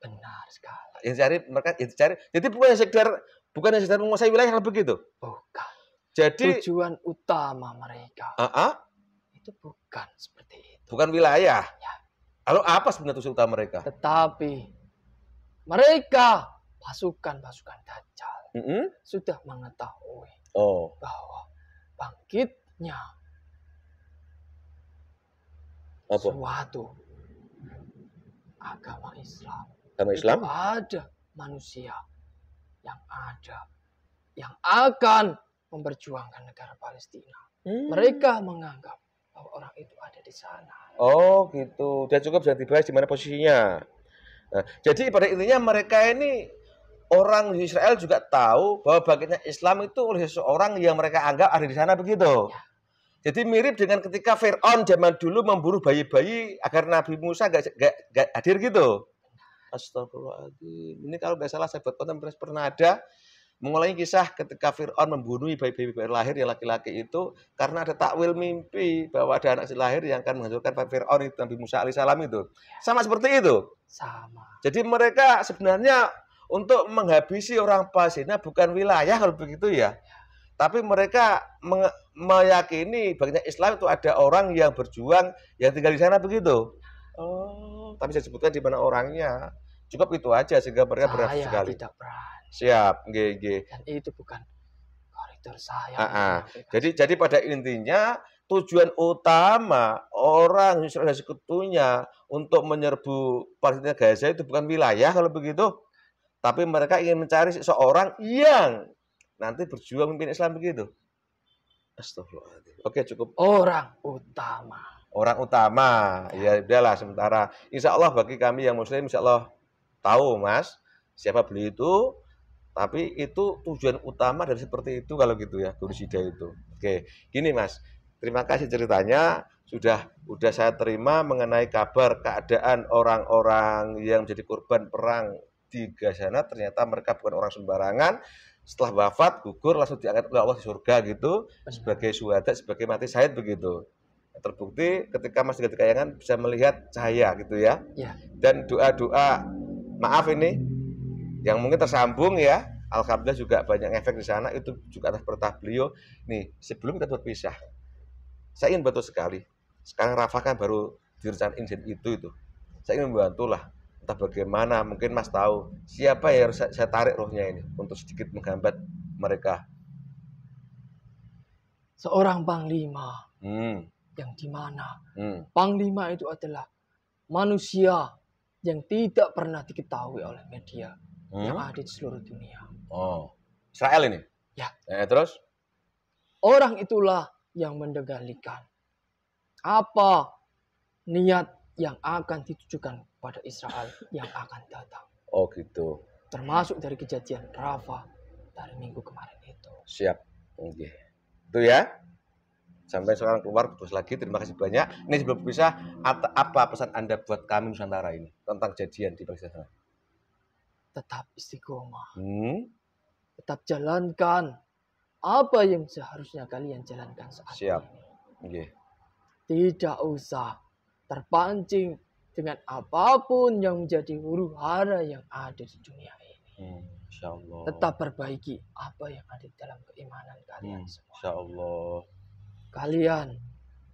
benar sekali yang cari mereka yang cari jadi bukan yang sekedar bukan yang sekedar menguasai wilayah begitu bukan jadi tujuan utama mereka uh -uh. itu bukan seperti itu bukan wilayah ya. lalu apa sebenarnya tujuan utama mereka tetapi mereka pasukan pasukan dajjal mm -hmm. sudah mengetahui oh. bahwa bangkitnya Apa? suatu agama Islam. Agama Islam? Tidak ada manusia yang ada yang akan memperjuangkan negara Palestina. Hmm. Mereka menganggap bahwa orang itu ada di sana. Oh gitu. dia cukup sudah dibahas di mana posisinya. Nah, jadi pada intinya mereka ini orang Israel juga tahu bahwa bagiannya Islam itu oleh seseorang yang mereka anggap ada di sana begitu. Ya. Jadi mirip dengan ketika Fir'aun zaman dulu memburu bayi-bayi agar Nabi Musa gak, gak, gak hadir gitu. Astagfirullahaladzim. Ini kalau nggak salah saya buat konten pernah ada mengulangi kisah ketika Fir'aun membunuh bayi-bayi lahir yang laki-laki itu karena ada takwil mimpi bahwa ada anak lahir yang akan menghancurkan Fir'aun itu Nabi Musa alaihissalam itu. Ya. Sama seperti itu. Sama. Jadi mereka sebenarnya untuk menghabisi orang Palestina bukan wilayah kalau begitu ya. Tapi mereka meyakini banyak Islam itu ada orang yang berjuang yang tinggal di sana begitu. Oh, tapi saya sebutkan di mana orangnya. Cukup itu aja sehingga mereka berat sekali. Tidak berat. Siap, GG. Dan itu bukan koridor saya. Uh -uh. Jadi jadi pada intinya tujuan utama orang Israel sekutunya untuk menyerbu Palestina Gaza itu bukan wilayah kalau begitu, tapi mereka ingin mencari seorang yang nanti berjuang memimpin Islam begitu. Astagfirullahaladzim. Oke cukup. Orang utama. Orang utama. Ya udahlah sementara. Insya Allah bagi kami yang muslim insya Allah tahu mas. Siapa beli itu. Tapi itu tujuan utama dari seperti itu kalau gitu ya. Guru itu. Oke. Gini mas. Terima kasih ceritanya. Sudah udah saya terima mengenai kabar keadaan orang-orang yang menjadi korban perang di sana ternyata mereka bukan orang sembarangan setelah wafat gugur langsung diangkat oleh Allah di surga gitu sebagai syuhada sebagai mati syahid begitu terbukti ketika masih di Kayangan bisa melihat cahaya gitu ya, ya. dan doa-doa maaf ini yang mungkin tersambung ya Alhamdulillah juga banyak efek di sana itu juga atas perintah beliau nih sebelum kita berpisah saya ingin betul sekali sekarang rafa kan baru direncanain itu itu saya ingin membantulah entah bagaimana mungkin Mas tahu siapa yang harus saya tarik rohnya ini untuk sedikit menghambat mereka seorang panglima hmm. yang dimana hmm. panglima itu adalah manusia yang tidak pernah diketahui oleh media hmm. yang ada di seluruh dunia oh Israel ini ya eh, terus orang itulah yang mendegalikan apa niat yang akan ditujukan kepada Israel yang akan datang. Oh gitu. Termasuk dari kejadian Rafa dari minggu kemarin itu. Siap. Oke. Itu ya. Sampai sekarang keluar terus lagi. Terima kasih banyak. Ini sebelum bisa apa pesan Anda buat kami Nusantara ini tentang kejadian di Palestina? Tetap istiqomah. Hmm? Tetap jalankan apa yang seharusnya kalian jalankan saat Siap. ini. Siap. Okay. Tidak usah terpancing dengan apapun yang menjadi huru hara yang ada di dunia ini. Hmm, Insya Allah. Tetap perbaiki apa yang ada dalam keimanan kalian hmm, semua. Insya Allah. Kalian,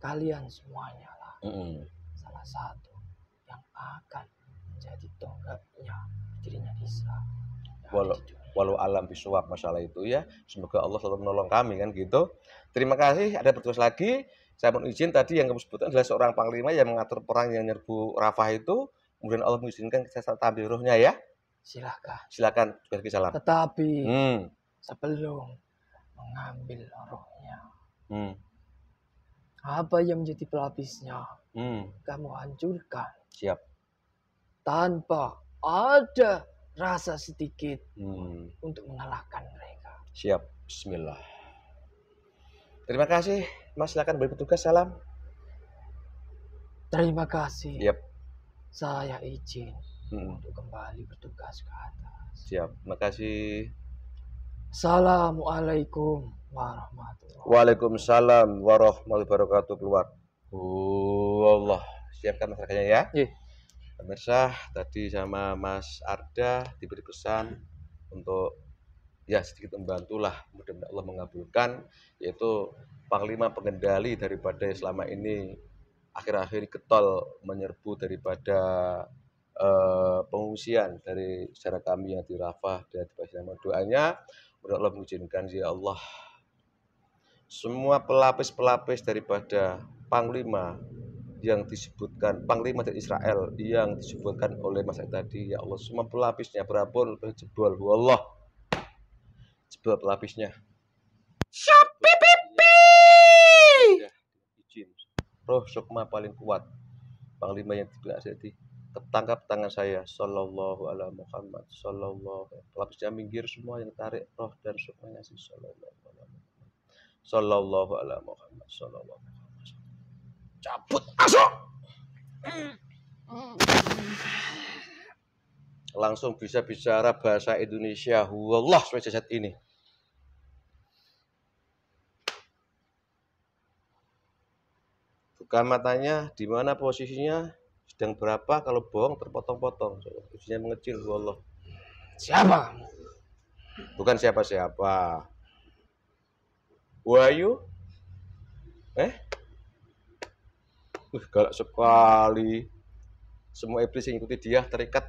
kalian semuanya lah. Hmm. Salah satu yang akan menjadi tonggaknya dirinya Islam. Walau, walau alam bisuap masalah itu ya. Semoga Allah selalu menolong kami kan gitu. Terima kasih. Ada petugas lagi saya mohon izin tadi yang kamu sebutkan adalah seorang panglima yang mengatur perang yang nyerbu Rafah itu kemudian Allah mengizinkan saya tampil rohnya ya silakan silakan bagi salam tetapi hmm. sebelum mengambil rohnya hmm. apa yang menjadi pelapisnya hmm. kamu hancurkan siap tanpa ada rasa sedikit hmm. untuk mengalahkan mereka siap Bismillah terima kasih Mas silakan beri petugas salam. Terima kasih. Yep. Saya izin hmm. untuk kembali bertugas ke atas. Siap, makasih. Assalamualaikum warahmatullahi Waalaikumsalam warahmatullahi wabarakatuh keluar. Oh Allah, siapkan masyarakatnya ya. Yeah. Pemirsa, tadi sama Mas Arda diberi pesan untuk ya sedikit membantulah mudah-mudahan Allah mengabulkan yaitu panglima pengendali daripada selama ini akhir-akhir getol menyerbu daripada eh, pengungsian dari secara kami yang di Rafah dan di doanya mudah Allah mengizinkan ya Allah semua pelapis-pelapis daripada panglima yang disebutkan panglima dari Israel yang disebutkan oleh Mas tadi ya Allah semua pelapisnya berapun jebol Allah dua pelapisnya Shopee pipi iya, roh sukma paling kuat panglima yang tidak jadi ketangkap tangan saya sallallahu ala Muhammad sallallahu lapisnya minggir semua yang tarik roh dan sukmanya sih. sallallahu ala Muhammad sallallahu ala Muhammad sallallahu ala Muhammad cabut masuk langsung bisa bicara bahasa Indonesia Allah saat ini matanya di mana posisinya sedang berapa kalau bohong terpotong-potong posisinya mengecil Allah siapa bukan siapa-siapa wayu eh uh, galak sekali semua iblis yang ikuti dia terikat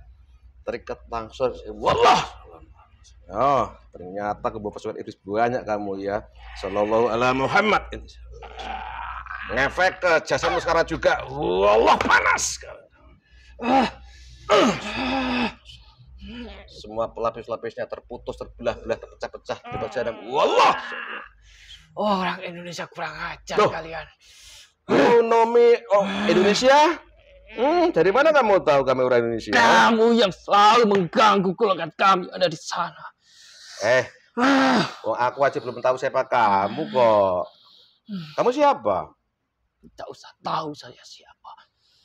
terikat langsung wallah Oh, ternyata kebawa pesawat iblis banyak kamu ya. Sallallahu ala Muhammad ngefek ke jasamu sekarang juga. Allah panas. Ah. Semua pelapis-lapisnya terputus, terbelah-belah, terpecah-pecah, terpecah dan Allah, oh, Orang Indonesia kurang ajar Duh. kalian. Ekonomi oh, Indonesia? Hmm, dari mana kamu tahu kami orang Indonesia? Kamu yang selalu mengganggu keluarga kami ada di sana. Eh, ah. oh, aku aja belum tahu siapa kamu kok. Kamu siapa? Tidak usah tahu saya siapa.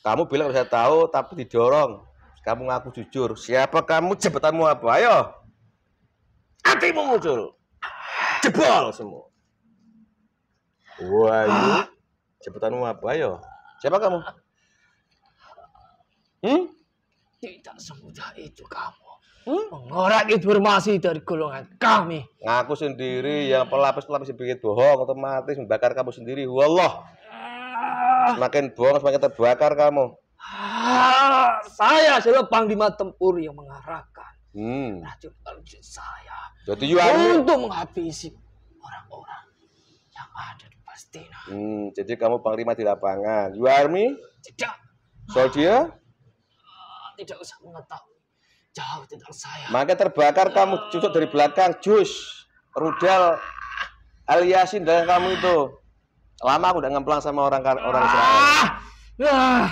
Kamu bilang saya tahu, tapi didorong. Kamu ngaku jujur. Siapa kamu? Jabatanmu apa? Ayo. Hatimu muncul. Jebol semua. Wahyu. Jabatanmu apa? Ayo. Siapa kamu? Hmm? Tidak semudah itu kamu. Hmm? Mengorak informasi dari golongan kami. Ngaku sendiri yang pelapis-pelapis sedikit bohong otomatis membakar kamu sendiri. Wallah. Ah. Semakin bohong semakin terbakar kamu. Ah, saya selalu panglima tempur yang mengarahkan hmm. racun-racun saya Jadi untuk menghabisi orang-orang yang ada di Palestina. Hmm, jadi kamu panglima di lapangan. You army? Tidak. Soldier? Ah, tidak usah mengetahui jauh tentang saya. Maka terbakar kamu justru dari belakang, jus, rudal, aliasin dengan kamu itu. Lama aku udah ngemplang sama orang orang Israel. Ah! ah.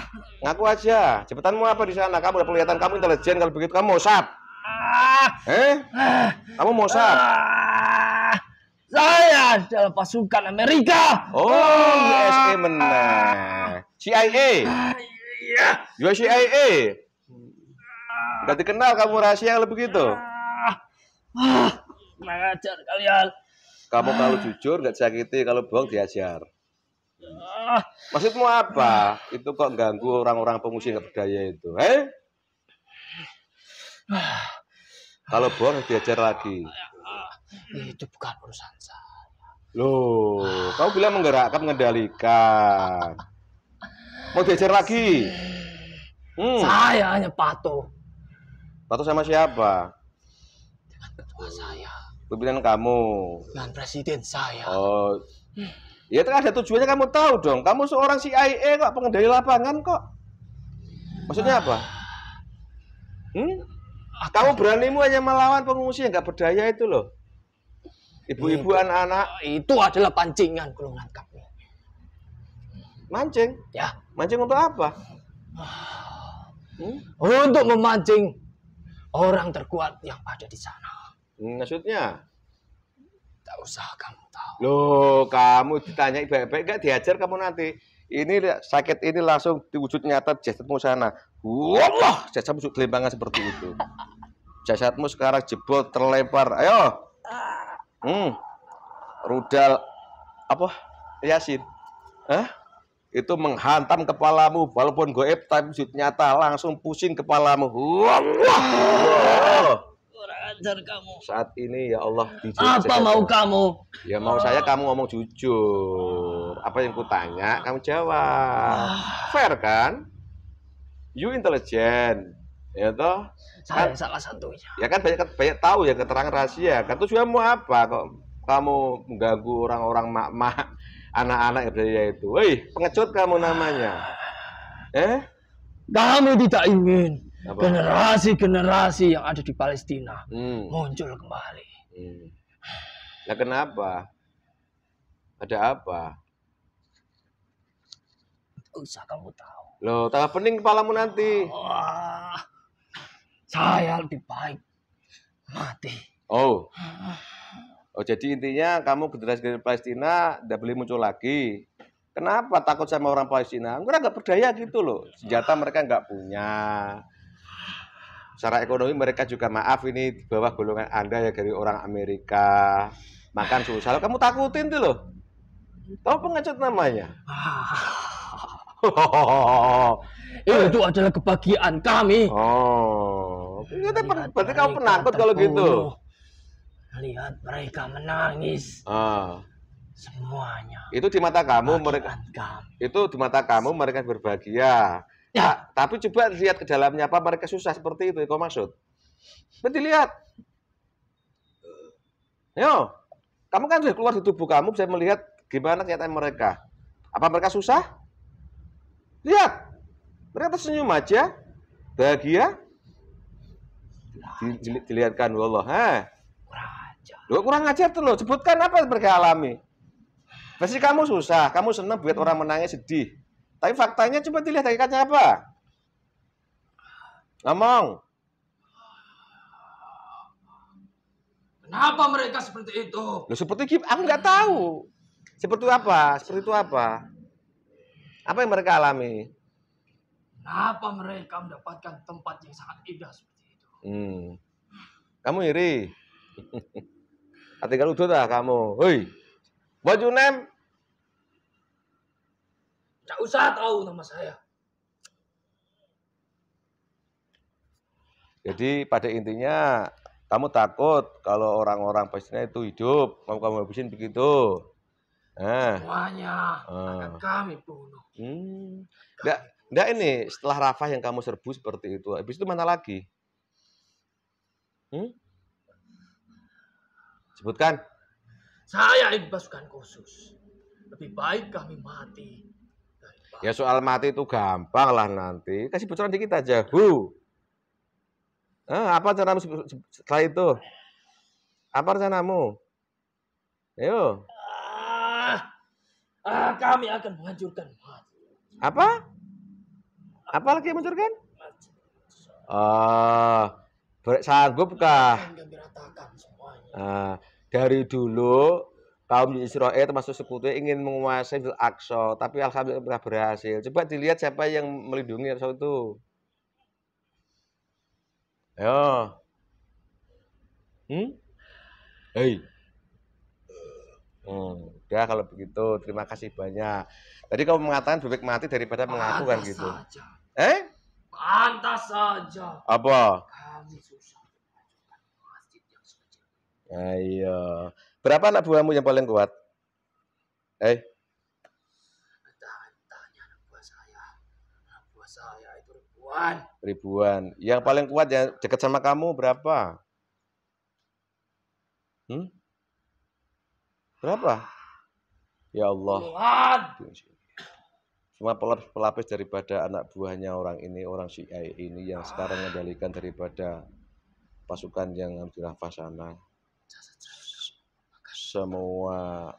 Ngaku aja. Cepetanmu apa di sana? Kamu udah kelihatan kamu intelijen kalau begitu kamu mosap. Ah. Eh? Ah. Kamu mosap? Ah. Saya adalah pasukan Amerika. Oh, ah! USA menang. CIA. Ah, iya. Juga CIA. Gak dikenal kamu rahasia kalau begitu. Mengajar kalian. Kamu kalau jujur nggak sakiti kalau bohong diajar. Ah. Maksudmu apa? Itu kok ganggu orang-orang pengungsi nggak berdaya itu? Eh? Kalau bohong diajar lagi. Ah. Itu bukan urusan saya. Loh, kau bilang menggerakkan, mengendalikan. Mau diajar lagi? Hmm. Saya hanya patuh. Patuh sama siapa? Dengan ketua saya. Pimpinan kamu. Dengan presiden saya. Oh. Hmm. Ya itu kan ada tujuannya kamu tahu dong. Kamu seorang CIA kok pengendali lapangan kok. Maksudnya apa? Hmm? Kamu beranimu hanya melawan pengungsi yang gak berdaya itu loh. Ibu-ibu anak-anak itu adalah pancingan kalau nangkapnya. Mancing? Ya. Mancing untuk apa? Hmm? Untuk memancing orang terkuat yang ada di sana. Hmm, maksudnya? Tidak usah kamu tahu. Loh, kamu ditanya baik-baik enggak diajar kamu nanti. Ini sakit ini langsung diwujud nyata jasadmu sana. Wallah, jasadmu gelembangan seperti itu. Jasadmu sekarang jebol terlempar. Ayo. Hmm. Rudal apa? Yasin. Hah? itu menghantam kepalamu walaupun goib tapi wujud nyata langsung pusing kepalamu. Wah ajar kamu. Saat ini ya Allah jujur. Apa mau kamu. Ya mau saya kamu ngomong jujur. Apa yang kutanya kamu jawab. Ah. Fair kan? You intelligent. Ya toh? Saya kan, salah satunya. Ya kan banyak banyak tahu ya keterangan rahasia. Kan tuh tujuanmu apa kok kamu mengganggu orang-orang mak-mak anak-anak berjaya itu. Woi, pengecut kamu namanya. Eh? Kami tidak ingin generasi-generasi yang ada di Palestina hmm. muncul kembali. Hmm. Nah, kenapa? Ada apa? usah kamu tahu. Loh, tanggal pening kepalamu nanti. Wah, saya lebih baik mati. Oh. Oh, jadi intinya kamu generasi generasi Palestina tidak boleh muncul lagi. Kenapa takut sama orang Palestina? Mereka nggak berdaya gitu loh. Senjata mereka nggak punya secara ekonomi mereka juga maaf ini di bawah golongan Anda ya dari orang Amerika makan susah. Kamu takutin tuh loh. Tahu pengecut namanya? Oh, itu eh. adalah kebahagiaan kami. Oh, itu berarti kamu penakut kalau gitu. Lihat mereka menangis. Ah. Semuanya. Itu di mata kamu mereka. Kami. Itu di mata kamu mereka berbahagia. Ya, tapi coba lihat ke dalamnya apa mereka susah seperti itu, kau maksud? Berarti lihat. Yo, kamu kan sudah keluar di tubuh kamu bisa melihat gimana kenyataan mereka. Apa mereka susah? Lihat. Mereka tersenyum aja, bahagia. dilihatkan Allah. Ha. Kurang ajar. kurang ajar tuh loh. Sebutkan apa yang mereka alami. Pasti kamu susah, kamu senang buat hmm. orang menangis sedih tapi faktanya coba dilihat dari kaca apa? Ngomong. Kenapa mereka seperti itu? Loh, seperti aku nggak tahu. Seperti apa? Seperti itu apa? Apa yang mereka alami? Kenapa mereka mendapatkan tempat yang sangat indah seperti itu? Hmm. Kamu iri. Hati kalau udah kamu. Hei. Baju nem tidak usah tahu nama saya. Jadi pada intinya kamu takut kalau orang-orang pastinya itu hidup, kamu kamu habisin begitu. Eh. Semuanya eh. akan kami bunuh. Hmm. Nggak, nggak ini setelah rafa yang kamu serbu seperti itu, habis itu mana lagi? Hmm? Sebutkan. Saya ini pasukan khusus. Lebih baik kami mati Ya soal mati itu gampang lah nanti. Kasih bocoran dikit aja. Hu, Eh, apa rencanamu setelah itu? Apa rencanamu? Ayo. Ah, ah, kami akan menghancurkan Apa? Apa lagi yang menghancurkan? Ah, uh, sanggupkah? Ah, dari dulu kaum Israel termasuk sekutu ingin menguasai Fil Aqsa, tapi alhamdulillah berhasil. Coba dilihat siapa yang melindungi Aqsa itu. ya Hmm? Hei. Hmm, ya kalau begitu terima kasih banyak. Tadi kau mengatakan bebek mati daripada mengaku kan gitu. Saja. Eh? Pantas saja. Apa? Kami susah. Ayo. Berapa anak buahmu yang paling kuat? Eh? Tanya anak buah saya. Anak buah saya itu ribuan. Ribuan. Yang paling kuat yang dekat sama kamu berapa? Hmm? Berapa? Ya Allah. Semua pelapis-pelapis daripada anak buahnya orang ini, orang CIA ini yang sekarang mengendalikan daripada pasukan yang harus dirafah semua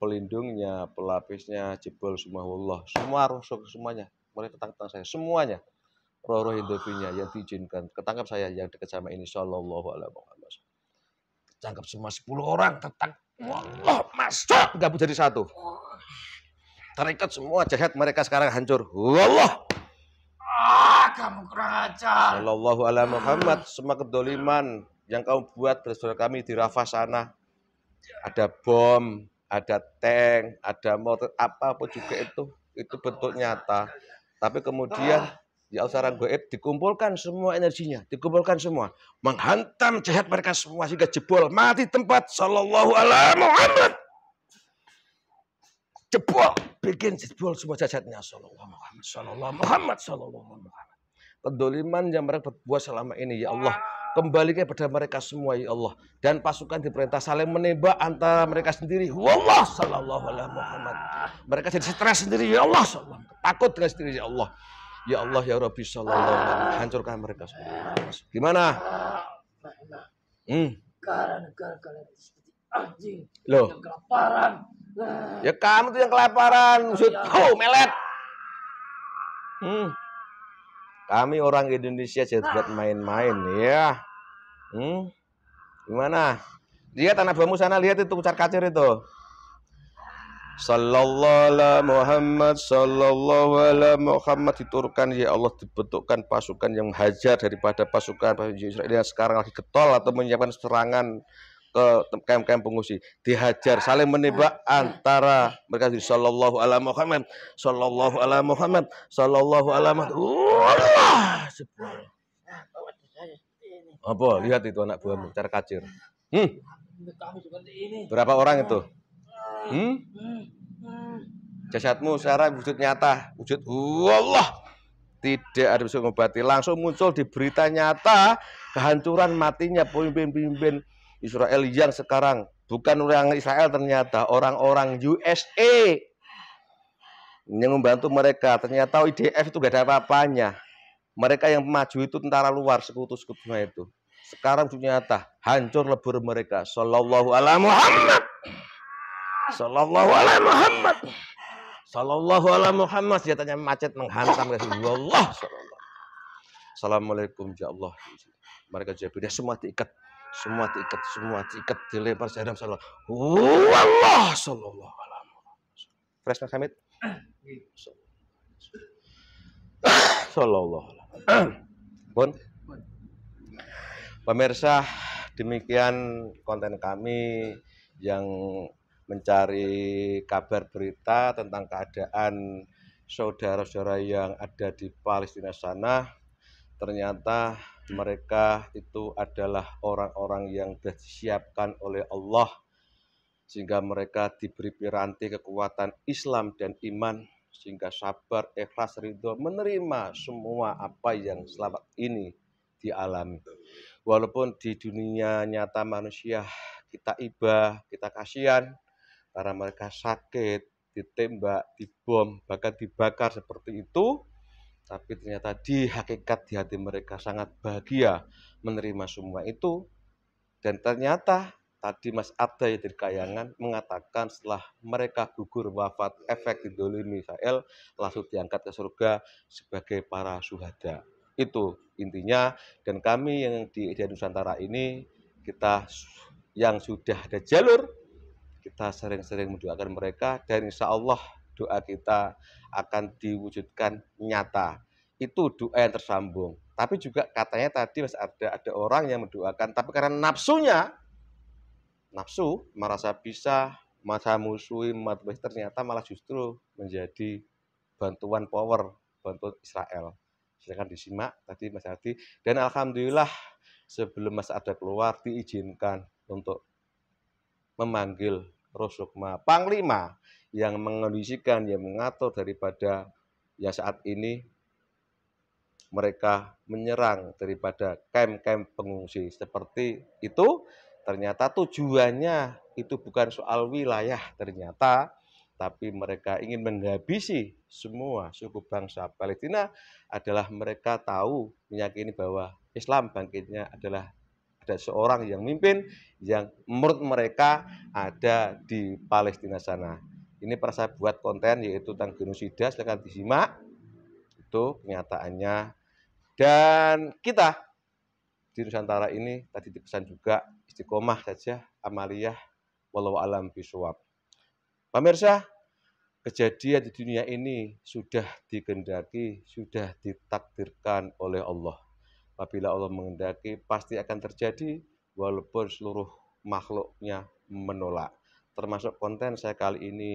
pelindungnya, pelapisnya, jebol semua Allah, semua rusuk semuanya, mulai ketangkap saya, semuanya roh-roh indofinya yang diizinkan ketangkap saya yang dekat sama ini sallallahu ala wasallam ketangkap semua 10 orang tetangkap Allah masuk gabung jadi satu terikat semua jahat mereka sekarang hancur Allah ah kamu kurang ajar sallallahu alaihi Muhammad semua kedoliman yang kau buat bersaudara kami di Rafah sana ada bom, ada tank, ada motor, apapun juga itu itu bentuk nyata. Tapi kemudian ya sarang goib dikumpulkan semua energinya, dikumpulkan semua, menghantam jahat mereka semua sehingga jebol, mati tempat. Sallallahu alaihi Muhammad. Jebol, bikin jebol semua jahatnya. Sallallahu Muhammad, sallallahu Muhammad, sallallahu Muhammad. Kedoliman yang mereka buat selama ini, ya Allah, Kembalikan kepada mereka semua ya Allah. Dan pasukan diperintah saling menembak antara mereka sendiri. Wallah sallallahu alaihi Muhammad. Mereka jadi stres sendiri ya Allah. Takut dengan sendiri ya Allah. Ya Allah ya Rabbi sallallahu alaihi wasallam hancurkan mereka semua. Ya Gimana? Hmm. Loh. Ya kamu tuh yang kelaparan. Usut. Oh, ya melet. Hmm. Kami orang Indonesia jadwal ah. main-main ya. Hmm? Gimana? Lihat anak buahmu sana lihat itu kucar kacir itu. Sallallahu ala Muhammad Sallallahu ala Muhammad Diturunkan ya Allah dibentukkan pasukan yang hajar Daripada pasukan, pasukan yang sekarang lagi getol Atau menyiapkan serangan ke kem-kem pengungsi dihajar ah, saling menembak ah, ah. antara mereka di sallallahu ala Muhammad sallallahu ala Muhammad sallallahu ala Muhammad apa lihat itu anak buahmu cara kacir hmm. berapa orang itu hmm? jasadmu secara wujud nyata wujud Allah tidak ada bisa mengobati langsung muncul di berita nyata kehancuran matinya pemimpin-pemimpin Israel yang sekarang bukan orang Israel ternyata orang-orang USA yang membantu mereka ternyata IDF itu gak ada apa-apanya mereka yang maju itu tentara luar sekutu-sekutunya itu sekarang ternyata hancur lebur mereka sallallahu ala Muhammad sallallahu ala Muhammad sallallahu ala Muhammad tanya macet menghantam ke sallallahu Assalamualaikum ya Allah mereka jadi semua diikat semua diikat semua diikat dilempar jarum salah Wallah, sallallahu alaihi wasallam fresh Mas sallallahu alaihi Bon pemirsa demikian konten kami yang mencari kabar berita tentang keadaan saudara-saudara yang ada di Palestina sana ternyata mereka itu adalah orang-orang yang disiapkan oleh Allah sehingga mereka diberi piranti kekuatan Islam dan iman sehingga sabar, ikhlas, ridho menerima semua apa yang selama ini dialami. Walaupun di dunia nyata manusia kita iba, kita kasihan karena mereka sakit, ditembak, dibom, bahkan dibakar seperti itu, tapi ternyata di hakikat di hati mereka sangat bahagia menerima semua itu. Dan ternyata tadi Mas Abda ya dari Kayangan mengatakan setelah mereka gugur wafat efek didolimi Israel langsung diangkat ke surga sebagai para suhada. Itu intinya dan kami yang di Ejaya Nusantara ini kita yang sudah ada jalur kita sering-sering mendoakan mereka dan insya Allah doa kita akan diwujudkan nyata. Itu doa yang tersambung. Tapi juga katanya tadi mas ada ada orang yang mendoakan, tapi karena nafsunya, nafsu merasa bisa, masa musuhi, merasa ternyata malah justru menjadi bantuan power, bantuan Israel. Silakan disimak tadi Mas Ardi. Dan alhamdulillah sebelum Mas ada keluar diizinkan untuk memanggil Rosukma Panglima yang mengondisikan, yang mengatur daripada ya saat ini mereka menyerang daripada kamp-kamp pengungsi. Seperti itu, ternyata tujuannya itu bukan soal wilayah ternyata, tapi mereka ingin menghabisi semua suku bangsa Palestina adalah mereka tahu meyakini bahwa Islam bangkitnya adalah ada seorang yang mimpin yang menurut mereka ada di Palestina sana. Ini pernah saya buat konten yaitu tentang genosida, silahkan disimak. Itu kenyataannya Dan kita di Nusantara ini tadi dipesan juga istiqomah saja, amaliyah, walau alam biswab. Pemirsa, kejadian di dunia ini sudah digendaki, sudah ditakdirkan oleh Allah. Apabila Allah mengendaki, pasti akan terjadi walaupun seluruh makhluknya menolak termasuk konten saya kali ini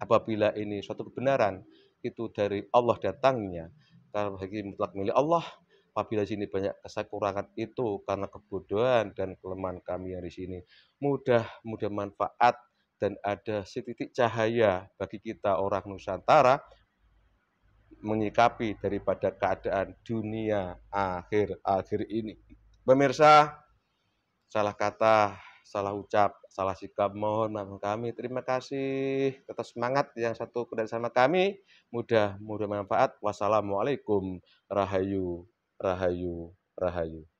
apabila ini suatu kebenaran itu dari Allah datangnya karena bagi mutlak milik Allah apabila sini banyak kekurangan itu karena kebodohan dan kelemahan kami yang di sini mudah mudah manfaat dan ada setitik cahaya bagi kita orang Nusantara menyikapi daripada keadaan dunia akhir-akhir ini. Pemirsa, salah kata salah ucap, salah sikap. Mohon maaf kami. Terima kasih atas semangat yang satu dari sama kami. Mudah mudah manfaat Wassalamualaikum. Rahayu, rahayu, rahayu.